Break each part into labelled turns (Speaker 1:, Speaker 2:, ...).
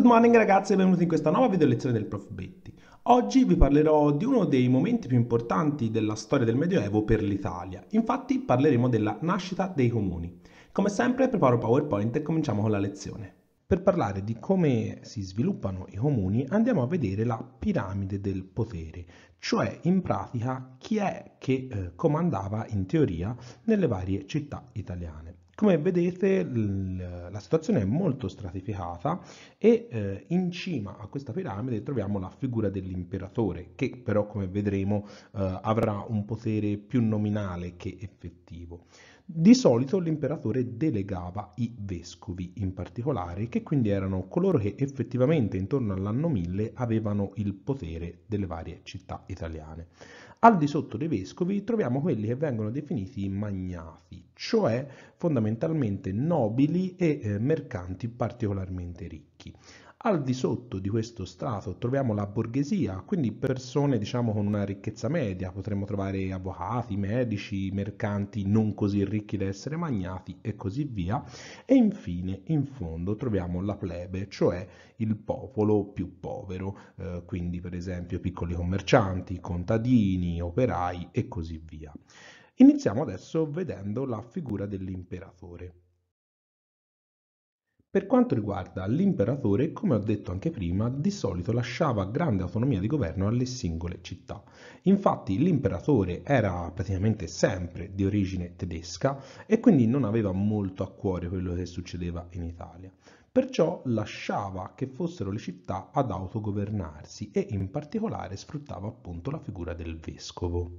Speaker 1: Good morning ragazzi e benvenuti in questa nuova video lezione del Prof. Betti. Oggi vi parlerò di uno dei momenti più importanti della storia del Medioevo per l'Italia. Infatti parleremo della nascita dei comuni. Come sempre preparo PowerPoint e cominciamo con la lezione. Per parlare di come si sviluppano i comuni andiamo a vedere la piramide del potere, cioè in pratica chi è che eh, comandava in teoria nelle varie città italiane. Come vedete la situazione è molto stratificata e eh, in cima a questa piramide troviamo la figura dell'imperatore che però come vedremo eh, avrà un potere più nominale che effettivo. Di solito l'imperatore delegava i vescovi in particolare che quindi erano coloro che effettivamente intorno all'anno 1000 avevano il potere delle varie città italiane. Al di sotto dei vescovi troviamo quelli che vengono definiti magnati, cioè fondamentalmente nobili e eh, mercanti particolarmente ricchi. Al di sotto di questo strato troviamo la borghesia, quindi persone diciamo con una ricchezza media, potremmo trovare avvocati, medici, mercanti non così ricchi da essere magnati e così via. E infine in fondo troviamo la plebe, cioè il popolo più povero, eh, quindi per esempio piccoli commercianti, contadini, operai e così via. Iniziamo adesso vedendo la figura dell'imperatore. Per quanto riguarda l'imperatore, come ho detto anche prima, di solito lasciava grande autonomia di governo alle singole città. Infatti l'imperatore era praticamente sempre di origine tedesca e quindi non aveva molto a cuore quello che succedeva in Italia. Perciò lasciava che fossero le città ad autogovernarsi e in particolare sfruttava appunto la figura del vescovo.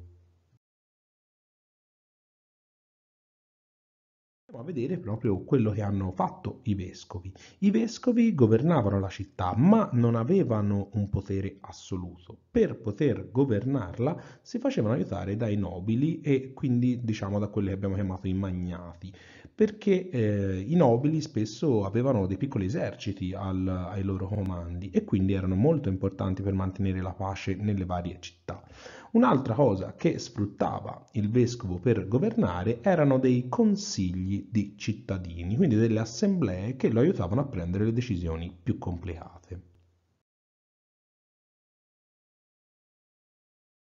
Speaker 1: a vedere proprio quello che hanno fatto i vescovi. I vescovi governavano la città, ma non avevano un potere assoluto. Per poter governarla si facevano aiutare dai nobili e quindi diciamo da quelli che abbiamo chiamato i magnati, perché eh, i nobili spesso avevano dei piccoli eserciti al, ai loro comandi e quindi erano molto importanti per mantenere la pace nelle varie città. Un'altra cosa che sfruttava il vescovo per governare erano dei consigli di cittadini, quindi delle assemblee che lo aiutavano a prendere le decisioni più complicate.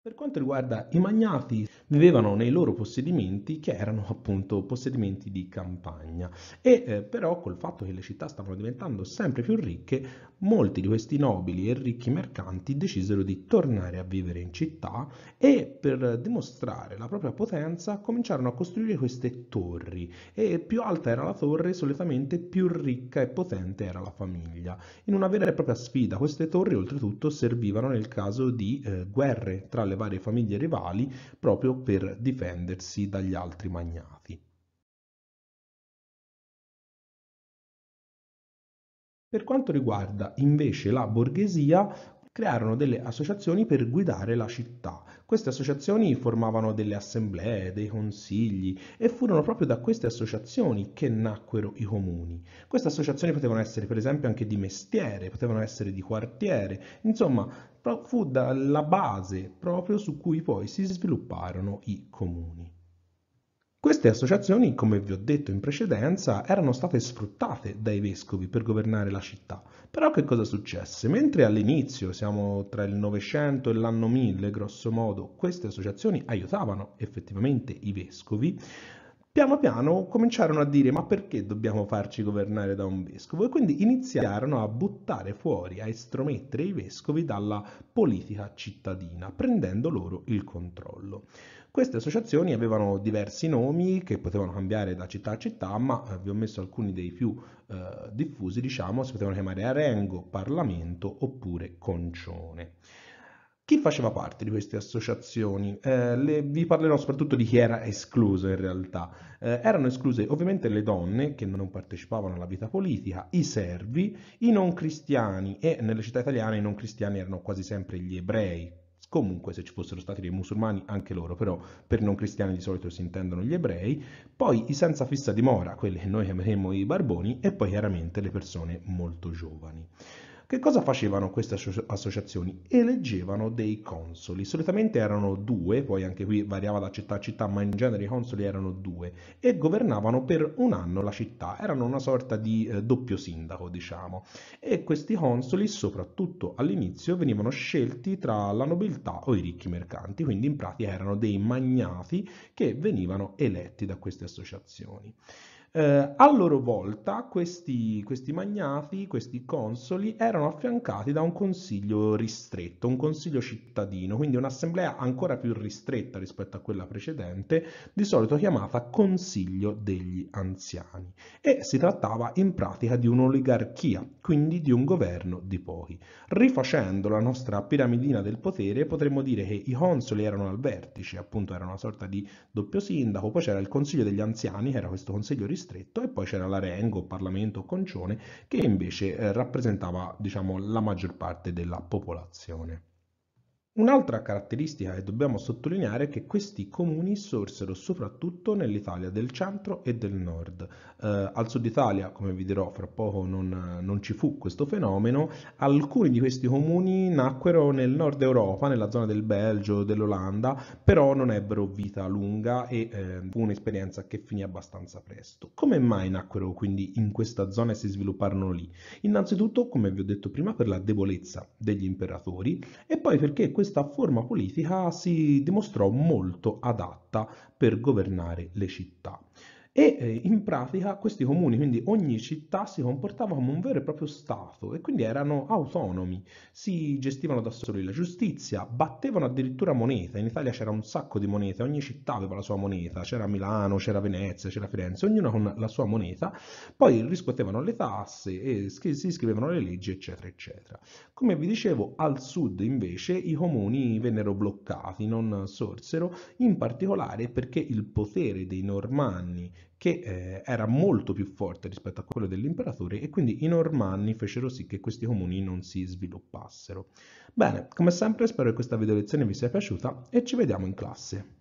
Speaker 1: Per quanto riguarda i magnati, vivevano nei loro possedimenti che erano appunto possedimenti di campagna e eh, però col fatto che le città stavano diventando sempre più ricche, molti di questi nobili e ricchi mercanti decisero di tornare a vivere in città e per dimostrare la propria potenza cominciarono a costruire queste torri e più alta era la torre solitamente più ricca e potente era la famiglia. In una vera e propria sfida queste torri oltretutto servivano nel caso di eh, guerre tra le dalle varie famiglie rivali proprio per difendersi dagli altri magnati. Per quanto riguarda invece la borghesia, crearono delle associazioni per guidare la città. Queste associazioni formavano delle assemblee, dei consigli e furono proprio da queste associazioni che nacquero i comuni. Queste associazioni potevano essere per esempio anche di mestiere, potevano essere di quartiere, insomma fu dalla base proprio su cui poi si svilupparono i comuni. Queste associazioni, come vi ho detto in precedenza, erano state sfruttate dai vescovi per governare la città. Però che cosa successe? Mentre all'inizio, siamo tra il Novecento e l'anno 1000, grosso modo, queste associazioni aiutavano effettivamente i vescovi, piano piano cominciarono a dire ma perché dobbiamo farci governare da un vescovo e quindi iniziarono a buttare fuori, a estromettere i vescovi dalla politica cittadina, prendendo loro il controllo. Queste associazioni avevano diversi nomi che potevano cambiare da città a città, ma eh, vi ho messo alcuni dei più eh, diffusi, diciamo, si potevano chiamare Arengo, Parlamento oppure Concione. Chi faceva parte di queste associazioni? Eh, le, vi parlerò soprattutto di chi era escluso in realtà. Eh, erano escluse ovviamente le donne che non partecipavano alla vita politica, i servi, i non cristiani e nelle città italiane i non cristiani erano quasi sempre gli ebrei, comunque se ci fossero stati dei musulmani anche loro, però per non cristiani di solito si intendono gli ebrei, poi i senza fissa dimora, quelli che noi chiameremmo i barboni, e poi chiaramente le persone molto giovani. Che cosa facevano queste associazioni? Eleggevano dei consoli, solitamente erano due, poi anche qui variava da città a città, ma in genere i consoli erano due, e governavano per un anno la città, erano una sorta di eh, doppio sindaco, diciamo, e questi consoli, soprattutto all'inizio, venivano scelti tra la nobiltà o i ricchi mercanti, quindi in pratica erano dei magnati che venivano eletti da queste associazioni. Eh, a loro volta questi, questi magnati, questi consoli, erano affiancati da un consiglio ristretto, un consiglio cittadino, quindi un'assemblea ancora più ristretta rispetto a quella precedente, di solito chiamata Consiglio degli Anziani. E si trattava in pratica di un'oligarchia, quindi di un governo di pochi. Rifacendo la nostra piramidina del potere, potremmo dire che i consoli erano al vertice, appunto era una sorta di doppio sindaco, poi c'era il Consiglio degli Anziani, che era questo consiglio ristretto, distretto e poi c'era l'Arengo, Parlamento, Concione che invece eh, rappresentava diciamo, la maggior parte della popolazione. Un'altra caratteristica che dobbiamo sottolineare è che questi comuni sorsero soprattutto nell'Italia del centro e del nord. Eh, al sud Italia, come vi dirò fra poco, non, non, ci fu questo fenomeno. Alcuni di questi comuni nacquero nel nord Europa, nella zona del Belgio, dell'Olanda, però non ebbero vita lunga e eh, fu un'esperienza che finì abbastanza presto. Come mai nacquero quindi in questa zona e si svilupparono lì? Innanzitutto, come vi ho detto prima, per la debolezza degli imperatori e poi perché questi questa forma politica si dimostrò molto adatta per governare le città e eh, in pratica questi comuni, quindi ogni città si comportava come un vero e proprio Stato e quindi erano autonomi, si gestivano da soli la giustizia, battevano addirittura moneta, in Italia c'era un sacco di monete, ogni città aveva la sua moneta, c'era Milano, c'era Venezia, c'era Firenze, ognuno con la sua moneta, poi riscuotevano le tasse e si scrivevano le leggi eccetera eccetera. Come vi dicevo al sud invece i comuni vennero bloccati, non sorsero, in particolare perché il potere dei normanni che eh, era molto più forte rispetto a quello dell'imperatore e quindi i normanni fecero sì che questi comuni non si sviluppassero. Bene, come sempre spero che questa video lezione vi sia piaciuta e ci vediamo in classe.